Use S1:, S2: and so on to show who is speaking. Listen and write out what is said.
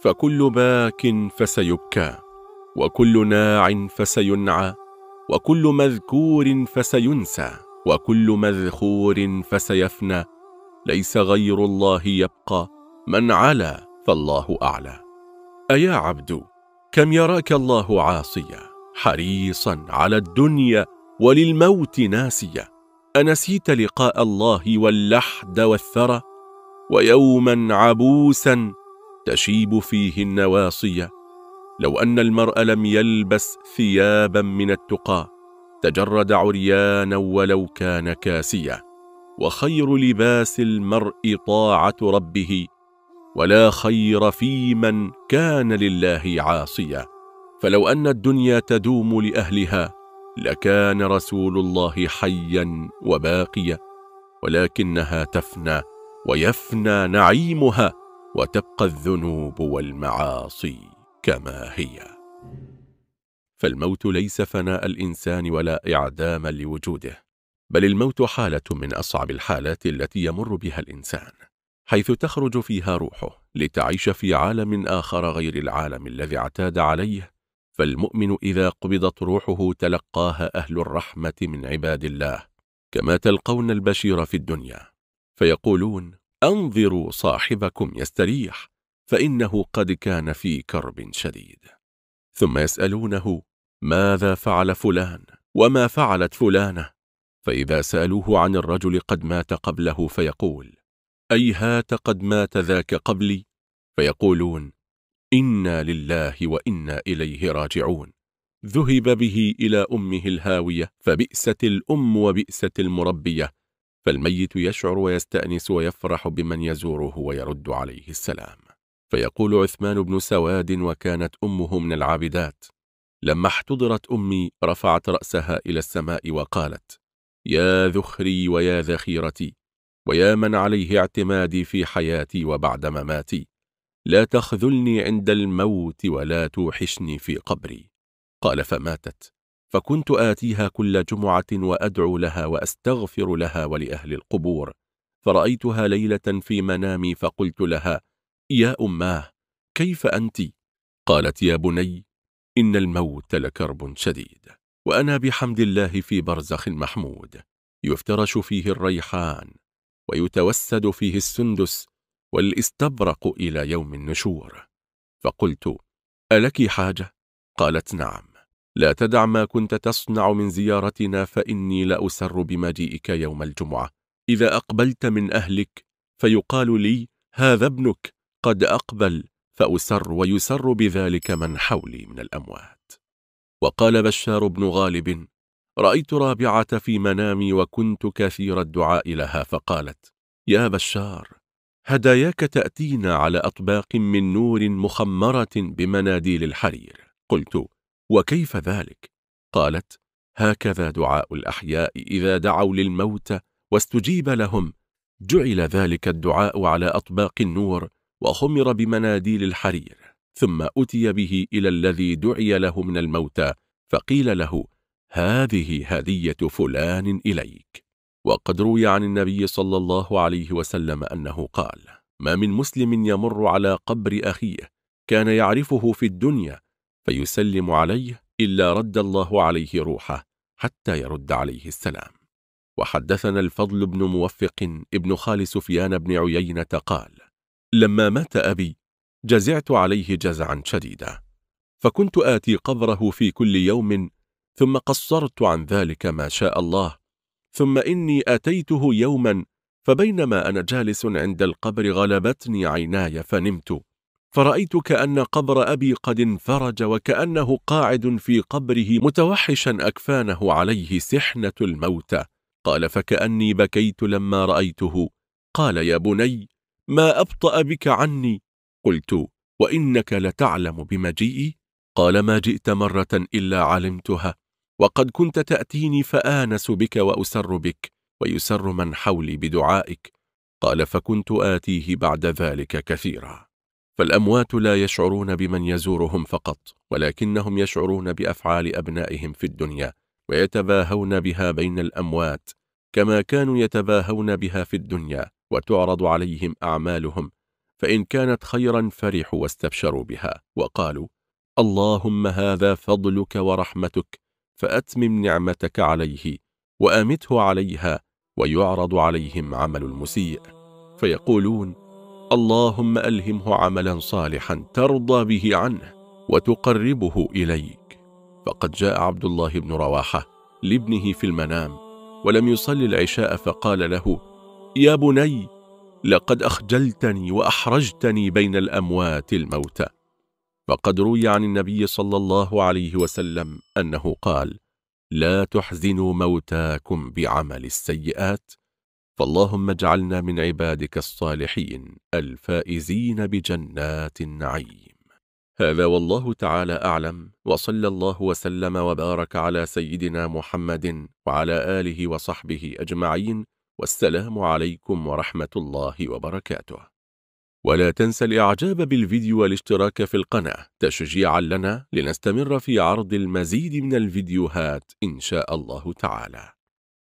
S1: فكل باك فسيبكى وكل ناع فسينعى وكل مذكور فسينسى وكل مذخور فسيفنى ليس غير الله يبقى من علا فالله أعلى أيا عبد كم يراك الله عاصيا حريصا على الدنيا وللموت ناسيا أنسيت لقاء الله واللحد والثرى ويوما عبوسا تشيب فيه النواصية لو أن المرء لم يلبس ثيابا من التقى تجرد عريانا ولو كان كاسيا وخير لباس المرء طاعة ربه ولا خير في من كان لله عاصيا فلو أن الدنيا تدوم لأهلها لكان رسول الله حيا وباقيا ولكنها تفنى ويفنى نعيمها وتبقى الذنوب والمعاصي كما هي فالموت ليس فناء الإنسان ولا إعداما لوجوده بل الموت حالة من أصعب الحالات التي يمر بها الإنسان حيث تخرج فيها روحه لتعيش في عالم آخر غير العالم الذي اعتاد عليه فالمؤمن إذا قبضت روحه تلقاها أهل الرحمة من عباد الله كما تلقون البشير في الدنيا فيقولون أنظروا صاحبكم يستريح فإنه قد كان في كرب شديد ثم يسألونه ماذا فعل فلان وما فعلت فلانة فإذا سألوه عن الرجل قد مات قبله فيقول أيهات قد مات ذاك قبلي فيقولون إنا لله وإنا إليه راجعون ذهب به إلى أمه الهاوية فبئست الأم وبئست المربية فالميت يشعر ويستأنس ويفرح بمن يزوره ويرد عليه السلام فيقول عثمان بن سواد وكانت أمه من العابدات لما احتضرت أمي رفعت رأسها إلى السماء وقالت يا ذخري ويا ذخيرتي ويا من عليه اعتمادي في حياتي وبعد مماتي لا تخذلني عند الموت ولا توحشني في قبري قال فماتت فكنت آتيها كل جمعة وأدعو لها وأستغفر لها ولأهل القبور فرأيتها ليلة في منامي فقلت لها يا أماه كيف أنت؟ قالت يا بني إن الموت لكرب شديد وأنا بحمد الله في برزخ محمود يفترش فيه الريحان ويتوسد فيه السندس والاستبرق إلى يوم النشور فقلت ألك حاجة؟ قالت نعم لا تدع ما كنت تصنع من زيارتنا فإني لأسر بمجيئك يوم الجمعة إذا أقبلت من أهلك فيقال لي هذا ابنك قد أقبل فأسر ويسر بذلك من حولي من الأموات وقال بشار بن غالب رأيت رابعة في منامي وكنت كثير الدعاء لها فقالت يا بشار هداياك تأتينا على أطباق من نور مخمرة بمناديل الحرير قلت وكيف ذلك؟ قالت هكذا دعاء الأحياء إذا دعوا للموت واستجيب لهم جعل ذلك الدعاء على أطباق النور وخمر بمناديل الحرير ثم أتي به إلى الذي دعي له من الموتى فقيل له هذه هدية فلان إليك وقد روي عن النبي صلى الله عليه وسلم أنه قال ما من مسلم يمر على قبر أخيه كان يعرفه في الدنيا فيسلم عليه إلا رد الله عليه روحه حتى يرد عليه السلام وحدثنا الفضل بن موفق ابن خال سفيان بن عيينة قال لما مات أبي جزعت عليه جزعا شديدا فكنت آتي قبره في كل يوم ثم قصرت عن ذلك ما شاء الله ثم إني أتيته يوما فبينما أنا جالس عند القبر غلبتني عيناي فنمت فرأيت كأن قبر أبي قد انفرج وكأنه قاعد في قبره متوحشا أكفانه عليه سحنة الموتى قال فكأني بكيت لما رأيته قال يا بني ما أبطأ بك عني قلت وإنك لتعلم بمجيئي قال ما جئت مرة إلا علمتها وقد كنت تأتيني فآنس بك وأسر بك ويسر من حولي بدعائك قال فكنت آتيه بعد ذلك كثيرا فالأموات لا يشعرون بمن يزورهم فقط ولكنهم يشعرون بأفعال أبنائهم في الدنيا ويتباهون بها بين الأموات كما كانوا يتباهون بها في الدنيا وتعرض عليهم أعمالهم فإن كانت خيرا فرحوا واستبشروا بها وقالوا اللهم هذا فضلك ورحمتك فأتمم نعمتك عليه وأمته عليها ويعرض عليهم عمل المسيء فيقولون اللهم ألهمه عملا صالحا ترضى به عنه وتقربه إليك فقد جاء عبد الله بن رواحة لابنه في المنام ولم يصلي العشاء فقال له يا بني لقد أخجلتني وأحرجتني بين الأموات الموتى فقد روي عن النبي صلى الله عليه وسلم أنه قال لا تحزنوا موتاكم بعمل السيئات فاللهم اجعلنا من عبادك الصالحين الفائزين بجنات النعيم هذا والله تعالى أعلم وصلى الله وسلم وبارك على سيدنا محمد وعلى آله وصحبه أجمعين والسلام عليكم ورحمة الله وبركاته ولا تنسى الإعجاب بالفيديو والاشتراك في القناة تشجيعا لنا لنستمر في عرض المزيد من الفيديوهات إن شاء الله تعالى